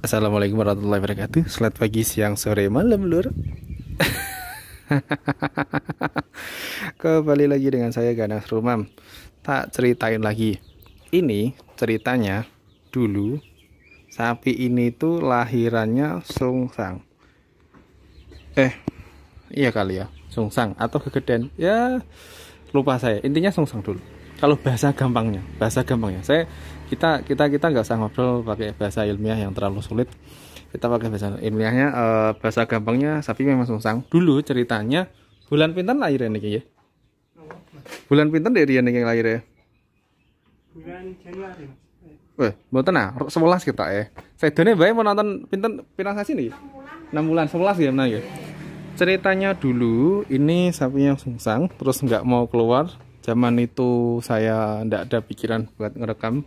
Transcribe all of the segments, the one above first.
Assalamualaikum warahmatullahi wabarakatuh Selamat pagi, siang, sore, malam lur Kembali lagi dengan saya Ganas Rumam Tak ceritain lagi Ini ceritanya Dulu Sapi ini tuh lahirannya sungsang Eh Iya kali ya Sungsang atau kegeden Ya Lupa saya Intinya sungsang dulu kalau bahasa gampangnya bahasa gampangnya saya kita kita kita nggak usah ngobrol pakai bahasa ilmiah yang terlalu sulit kita pakai bahasa ilmiahnya e, bahasa gampangnya sapi memang sungsang dulu ceritanya bulan pinten lahir ini ya bulan pinten dari yang lahir ya bulan Januari Wah, mau tenang, sebelas kita ya. Eh. Saya doni bayi mau nonton pinten pinang sasi nih. Ya? Enam bulan, sebelas ya menang ya. Ceritanya dulu ini sapi yang sungsang, terus nggak mau keluar, zaman itu saya tidak ada pikiran buat ngerekam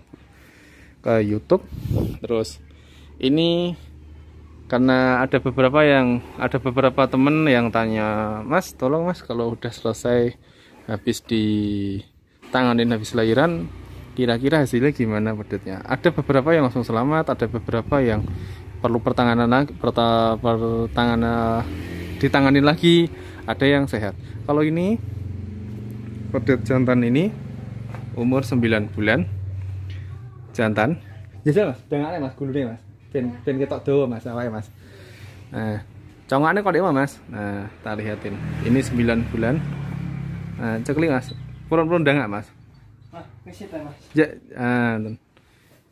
ke YouTube terus ini karena ada beberapa yang ada beberapa temen yang tanya mas tolong mas kalau udah selesai habis di tanganin habis lahiran kira-kira hasilnya gimana pedetnya ada beberapa yang langsung selamat ada beberapa yang perlu pertanganan perta, pertanganan ditanganin lagi ada yang sehat kalau ini Pedet jantan ini umur 9 bulan jantan. Ya, Mas. Dengane Mas, gulune Mas. pin ben ketok tahu Mas, awalnya Mas. Nah, congane kok Mas. Nah, kita lihatin. Ini 9 bulan. Nah, cekli Mas. Purun-purun udah Mas. Mas, ya, Mas. Ya, ah,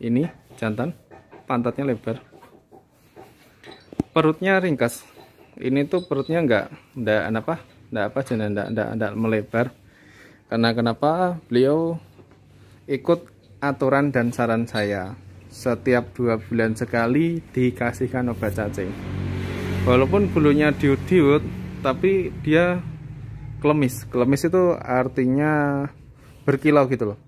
ini jantan. Pantatnya lebar. Perutnya ringkas. Ini tuh perutnya enggak enggak apa? Enggak apa nggak enggak enggak melebar. Karena kenapa? Beliau ikut aturan dan saran saya. Setiap dua bulan sekali dikasihkan obat cacing. Walaupun bulunya diut-diut, tapi dia klemis. Klemis itu artinya berkilau gitu loh.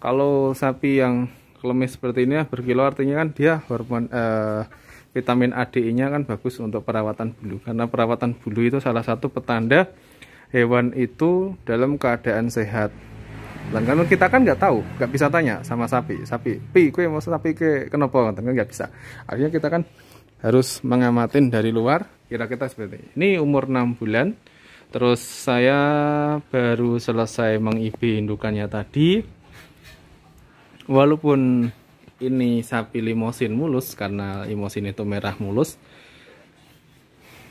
Kalau sapi yang klemis seperti ini berkilau artinya kan dia hormon eh, vitamin ADI-nya kan bagus untuk perawatan bulu karena perawatan bulu itu salah satu petanda hewan itu dalam keadaan sehat dan kan kita kan nggak tahu nggak bisa tanya sama sapi sapi pi kue mau sapi ke kenapa kan nggak bisa Artinya kita kan harus mengamatin dari luar kira kita seperti ini. ini umur 6 bulan terus saya baru selesai mengibi indukannya tadi walaupun ini sapi limosin mulus karena limosin itu merah mulus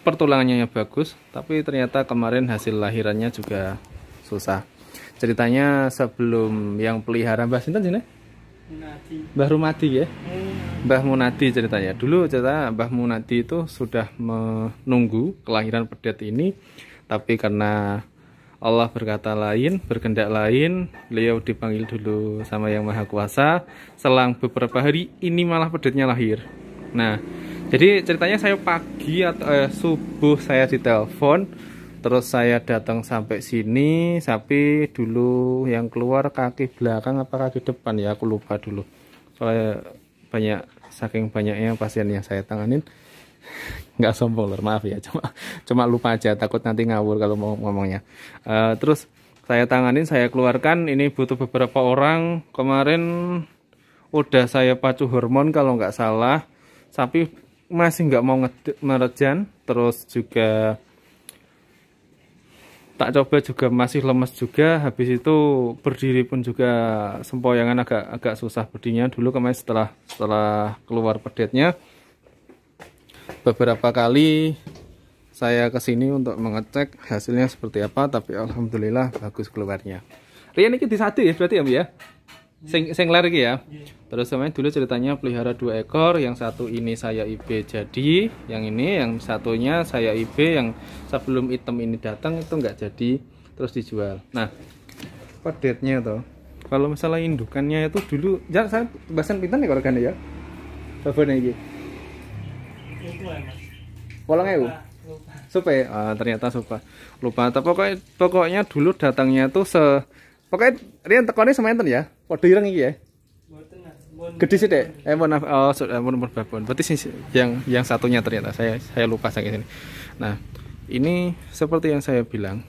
pertulangannya bagus tapi ternyata kemarin hasil lahirannya juga susah ceritanya sebelum yang pelihara Mbah Sinten sini Mbah Rumadi ya hmm. Mbah Munadi ceritanya dulu cerita Mbah Munadi itu sudah menunggu kelahiran pedet ini tapi karena Allah berkata lain, berkendak lain, beliau dipanggil dulu sama Yang Maha Kuasa. Selang beberapa hari, ini malah pedetnya lahir. Nah, jadi ceritanya saya pagi atau eh, subuh saya ditelepon, terus saya datang sampai sini, tapi dulu yang keluar kaki belakang apa kaki depan ya aku lupa dulu. Soalnya banyak saking banyaknya pasien yang saya tanganin nggak sombong lor maaf ya cuma cuma lupa aja takut nanti ngawur kalau mau ngomongnya uh, terus saya tanganin saya keluarkan ini butuh beberapa orang kemarin udah saya pacu hormon kalau nggak salah tapi masih nggak mau merejan terus juga tak coba juga masih lemes juga habis itu berdiri pun juga sempoyangan agak agak susah berdirinya dulu kemarin setelah setelah keluar pedetnya beberapa kali saya kesini untuk mengecek hasilnya seperti apa tapi alhamdulillah bagus keluarnya Rian ini satu ya berarti ya Mbak ya sing sing lari ya. Iya. Terus semuanya dulu ceritanya pelihara dua ekor, yang satu ini saya IB jadi, yang ini yang satunya saya IB yang sebelum item ini datang itu nggak jadi terus dijual. Nah, kodetnya tuh. Kalau misalnya indukannya itu dulu, ya saya bahasan pintar nih kalau kan ya. Bapaknya iki. Polong ya, bu Ah, ternyata supa. Lupa. Tapi pokoknya, pokoknya dulu datangnya tuh se... Pokoknya Rian tekonnya semanten ya? Padha ireng iki ya. Gede sih dek. Eh mohon maaf, oh sudah eh, mohon mohon babon. Berarti sih yang yang satunya ternyata saya saya lupa sakit ini. Nah ini seperti yang saya bilang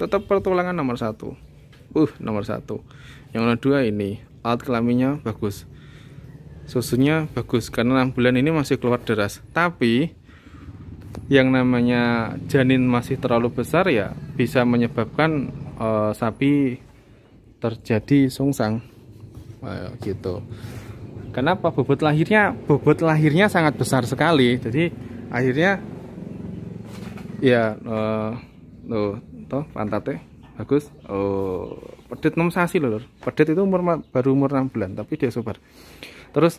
tetap pertolongan nomor satu. Uh nomor satu. Yang nomor dua ini alat kelaminnya bagus. Susunya bagus karena enam bulan ini masih keluar deras. Tapi yang namanya janin masih terlalu besar ya bisa menyebabkan uh, sapi terjadi sungsang gitu kenapa bobot lahirnya bobot lahirnya sangat besar sekali jadi akhirnya ya uh, pantatnya bagus oh pedet nom sasi loh pedet itu umur baru umur 6 bulan tapi dia super. terus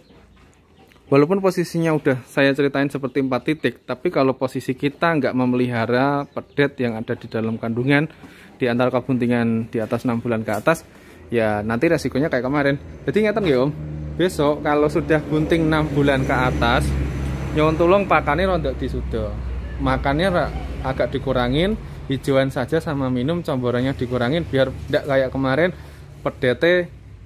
walaupun posisinya udah saya ceritain seperti empat titik tapi kalau posisi kita nggak memelihara pedet yang ada di dalam kandungan di antara kabuntingan di atas 6 bulan ke atas ya nanti resikonya kayak kemarin jadi ingatan ya om besok kalau sudah bunting 6 bulan ke atas nyon tulung pakannya rondok disudo makannya agak dikurangin hijauan saja sama minum comborannya dikurangin biar tidak kayak kemarin pedete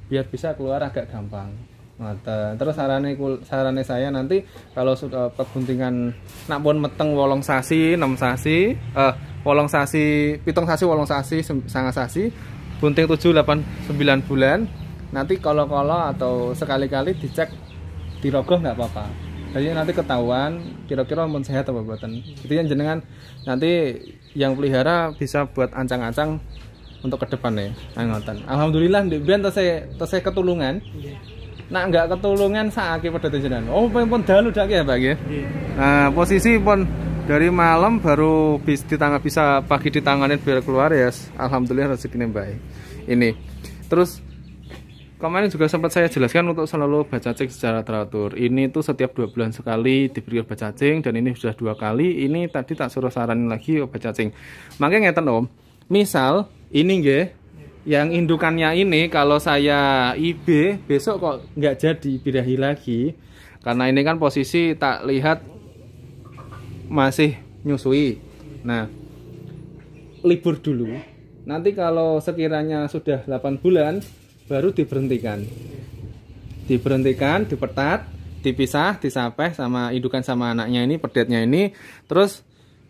biar bisa keluar agak gampang Mata. terus sarannya sarane saya nanti kalau sudah perbuntingan nak pun meteng wolong sasi 6 sasi eh wolong sasi pitung sasi wolong sasi sangat sasi bunting 7 8 9 bulan nanti kalau-kalau atau sekali-kali dicek dirogoh nggak apa-apa jadi nanti ketahuan kira-kira mau sehat apa buatan itu yang jenengan nanti yang pelihara bisa buat ancang-ancang untuk ke depan ya nah, alhamdulillah di bian saya saya ketulungan Nah, nggak ketulungan akibat pada jenengan oh pun dalu dak ya pak ya iya. nah, posisi pun dari malam baru bis di tangan, bisa pagi ditanganin biar keluar ya alhamdulillah rezekinya baik ini terus kemarin juga sempat saya jelaskan untuk selalu baca cek secara teratur ini tuh setiap dua bulan sekali diberi obat cacing dan ini sudah dua kali ini tadi tak suruh saranin lagi obat cacing makanya ngeten om misal ini nge yang indukannya ini kalau saya IB besok kok nggak jadi birahi lagi karena ini kan posisi tak lihat masih nyusui. Nah, libur dulu. Nanti kalau sekiranya sudah 8 bulan baru diberhentikan. Diberhentikan, dipetat, dipisah, disapeh sama indukan sama anaknya ini, pedetnya ini, terus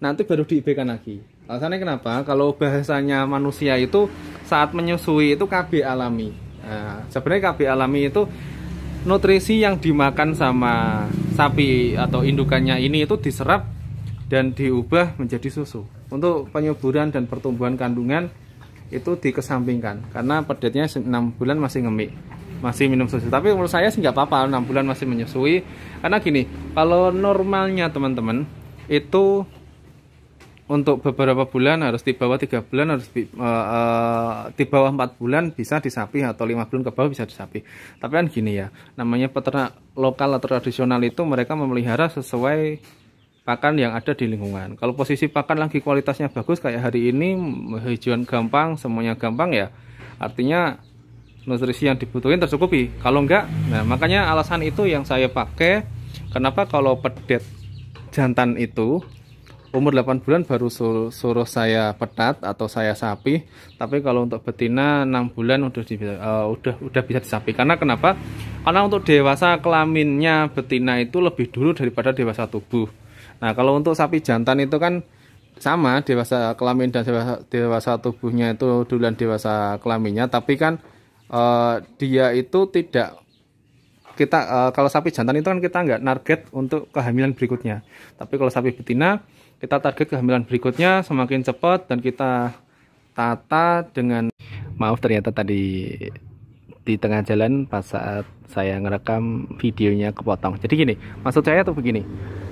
nanti baru diibekan lagi. Alasannya kenapa? Kalau bahasanya manusia itu saat menyusui itu KB alami. Nah, sebenarnya KB alami itu nutrisi yang dimakan sama sapi atau indukannya ini itu diserap dan diubah menjadi susu. Untuk penyuburan dan pertumbuhan kandungan itu dikesampingkan karena pedetnya 6 bulan masih ngemik masih minum susu tapi menurut saya sih nggak apa-apa 6 bulan masih menyusui karena gini kalau normalnya teman-teman itu untuk beberapa bulan harus di bawah 3 bulan harus di, uh, uh, di bawah 4 bulan bisa disapih atau 5 bulan ke bawah bisa disapih tapi kan gini ya namanya peternak lokal atau tradisional itu mereka memelihara sesuai pakan yang ada di lingkungan. Kalau posisi pakan lagi kualitasnya bagus kayak hari ini hijauan gampang, semuanya gampang ya. Artinya nutrisi yang dibutuhin tercukupi. Kalau enggak, nah makanya alasan itu yang saya pakai. Kenapa kalau pedet jantan itu umur 8 bulan baru suruh, suruh saya petat atau saya sapi, tapi kalau untuk betina 6 bulan udah di, uh, eh, udah udah bisa disapi. Karena kenapa? Karena untuk dewasa kelaminnya betina itu lebih dulu daripada dewasa tubuh Nah, kalau untuk sapi jantan itu kan sama dewasa kelamin dan dewasa, dewasa tubuhnya itu duluan dewasa kelaminnya, tapi kan uh, dia itu tidak kita uh, kalau sapi jantan itu kan kita nggak target untuk kehamilan berikutnya. Tapi kalau sapi betina kita target kehamilan berikutnya semakin cepat dan kita tata dengan maaf ternyata tadi di tengah jalan pas saat saya ngerekam videonya kepotong. Jadi gini, maksud saya tuh begini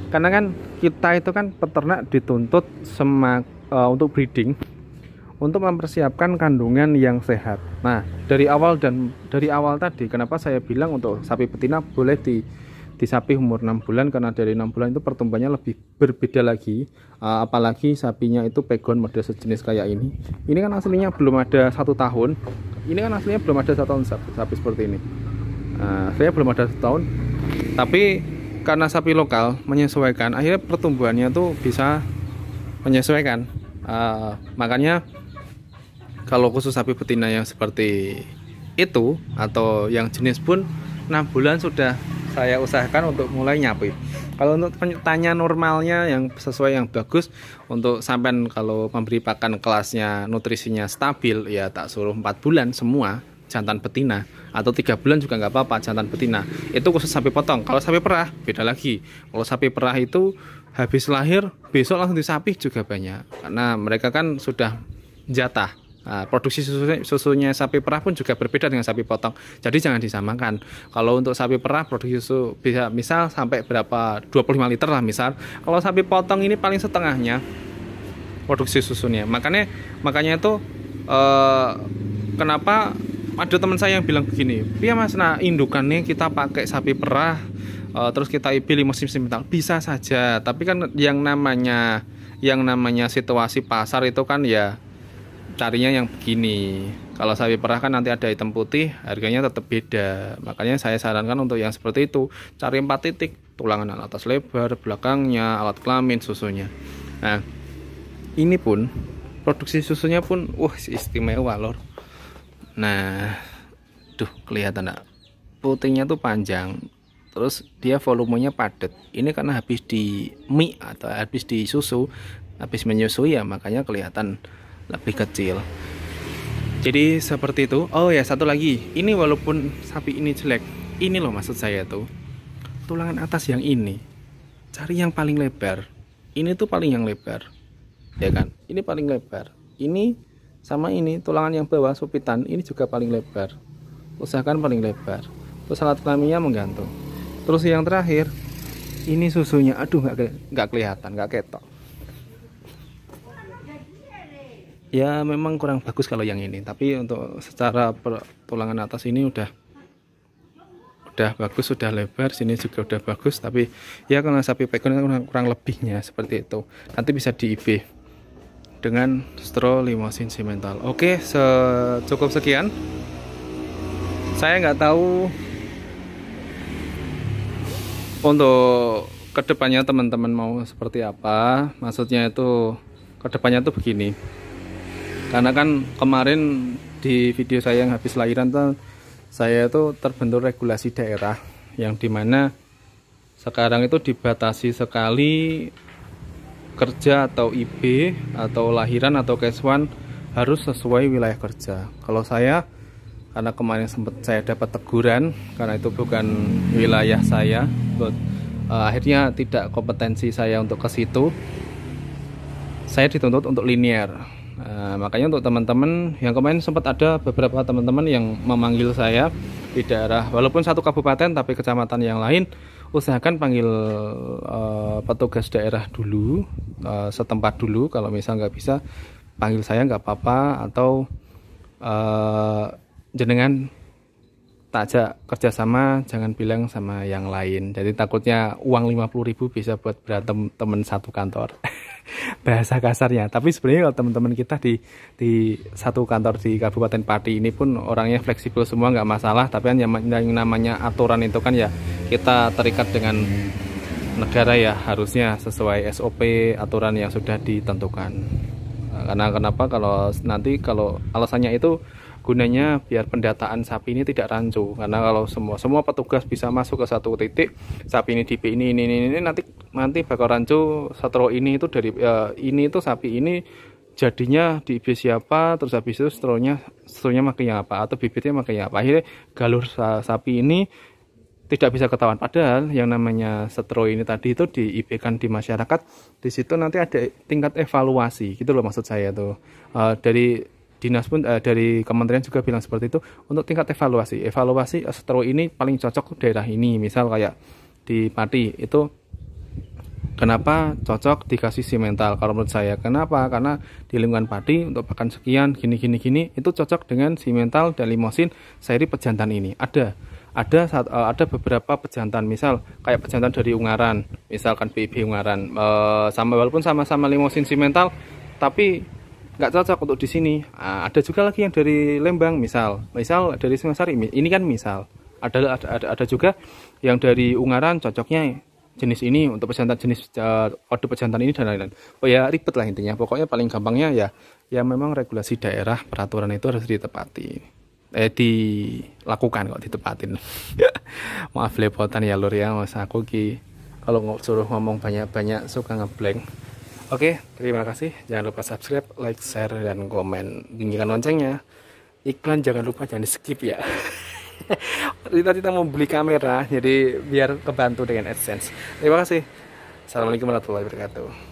karena kan kita itu kan peternak dituntut semak e, untuk breeding untuk mempersiapkan kandungan yang sehat. Nah, dari awal dan dari awal tadi kenapa saya bilang untuk sapi betina boleh di di sapi umur 6 bulan karena dari 6 bulan itu pertumbuhannya lebih berbeda lagi e, apalagi sapinya itu pegon model sejenis kayak ini ini kan aslinya belum ada satu tahun ini kan aslinya belum ada satu tahun sapi, sapi seperti ini e, saya belum ada satu tahun tapi karena sapi lokal menyesuaikan akhirnya pertumbuhannya tuh bisa menyesuaikan uh, makanya kalau khusus sapi betina yang seperti itu atau yang jenis pun 6 bulan sudah saya usahakan untuk mulai nyapi kalau untuk tanya normalnya yang sesuai yang bagus untuk sampean kalau memberi pakan kelasnya nutrisinya stabil ya tak suruh 4 bulan semua jantan betina atau tiga bulan juga nggak apa-apa jantan betina itu khusus sapi potong kalau sapi perah beda lagi kalau sapi perah itu habis lahir besok langsung disapih juga banyak karena mereka kan sudah jatah Nah, produksi susunya, susunya sapi perah pun juga berbeda dengan sapi potong. Jadi jangan disamakan. Kalau untuk sapi perah produksi susu bisa misal sampai berapa 25 liter lah misal. Kalau sapi potong ini paling setengahnya produksi susunya. Makanya makanya itu eh, kenapa ada teman saya yang bilang begini dia mas nah indukannya kita pakai sapi perah uh, terus kita pilih musim-musim bisa saja tapi kan yang namanya yang namanya situasi pasar itu kan ya carinya yang begini kalau sapi perah kan nanti ada hitam putih harganya tetap beda makanya saya sarankan untuk yang seperti itu cari empat titik tulangan atas lebar belakangnya alat kelamin susunya nah ini pun produksi susunya pun wah istimewa lor nah duh kelihatan enggak putingnya tuh panjang terus dia volumenya padat ini karena habis di mie atau habis di susu habis menyusui ya makanya kelihatan lebih kecil jadi seperti itu oh ya satu lagi ini walaupun sapi ini jelek ini loh maksud saya tuh tulangan atas yang ini cari yang paling lebar ini tuh paling yang lebar ya kan ini paling lebar ini sama ini tulangan yang bawah supitan ini juga paling lebar usahakan paling lebar terus alat kelaminnya menggantung terus yang terakhir ini susunya aduh nggak nggak kelihatan nggak ketok ya memang kurang bagus kalau yang ini tapi untuk secara tulangan atas ini udah udah bagus sudah lebar sini juga udah bagus tapi ya kalau sapi pekon kurang, kurang lebihnya seperti itu nanti bisa di eBay dengan stro limosin simental oke se cukup sekian saya nggak tahu untuk kedepannya teman-teman mau seperti apa maksudnya itu kedepannya tuh begini karena kan kemarin di video saya yang habis lahiran tuh saya itu terbentur regulasi daerah yang dimana sekarang itu dibatasi sekali kerja atau IB atau lahiran atau keswan harus sesuai wilayah kerja kalau saya karena kemarin sempat saya dapat teguran karena itu bukan wilayah saya buat uh, eh, akhirnya tidak kompetensi saya untuk ke situ saya dituntut untuk linear uh, makanya untuk teman-teman yang kemarin sempat ada beberapa teman-teman yang memanggil saya di daerah walaupun satu kabupaten tapi kecamatan yang lain usahakan oh, panggil uh, petugas daerah dulu uh, setempat dulu kalau misal nggak bisa panggil saya nggak apa-apa atau uh, jenengan takjak kerjasama jangan bilang sama yang lain jadi takutnya uang 50 ribu bisa buat berantem temen satu kantor bahasa kasarnya tapi sebenarnya kalau teman-teman kita di di satu kantor di Kabupaten Pati ini pun orangnya fleksibel semua nggak masalah tapi yang namanya aturan itu kan ya kita terikat dengan negara ya harusnya sesuai SOP aturan yang sudah ditentukan nah, karena kenapa kalau nanti kalau alasannya itu gunanya biar pendataan sapi ini tidak rancu karena kalau semua semua petugas bisa masuk ke satu titik sapi ini di ini ini ini, ini nanti nanti bakal rancu satu ini itu dari uh, ini itu sapi ini jadinya di IP siapa terus habis itu stronya setronya makanya apa atau bibitnya makanya apa akhirnya galur sapi ini tidak bisa ketahuan padahal yang namanya setro ini tadi itu di kan di masyarakat di situ nanti ada tingkat evaluasi gitu loh maksud saya tuh uh, dari dinas pun uh, dari kementerian juga bilang seperti itu untuk tingkat evaluasi evaluasi eh, setro ini paling cocok daerah ini misal kayak di Pati itu kenapa cocok dikasih simental kalau menurut saya kenapa karena di lingkungan padi untuk pakan sekian gini gini gini itu cocok dengan simental dan limosin seri pejantan ini ada ada uh, ada beberapa pejantan misal kayak pejantan dari Ungaran misalkan BIB Ungaran uh, sama walaupun sama-sama limosin simental tapi nggak cocok untuk di sini uh, ada juga lagi yang dari Lembang misal misal dari Singasari ini kan misal ada ada ada juga yang dari Ungaran cocoknya jenis ini untuk pejantan jenis uh, pejantan ini dan lain-lain oh ya ribet lah intinya pokoknya paling gampangnya ya ya memang regulasi daerah peraturan itu harus ditepati eh dilakukan kok ditepatin maaf lepotan ya lur ya mas aku ki kalau nggak suruh ngomong banyak-banyak suka ngeblank oke terima kasih jangan lupa subscribe like share dan komen bunyikan loncengnya iklan jangan lupa jangan di skip ya kita-kita mau beli kamera jadi biar kebantu dengan adsense terima kasih assalamualaikum warahmatullahi wabarakatuh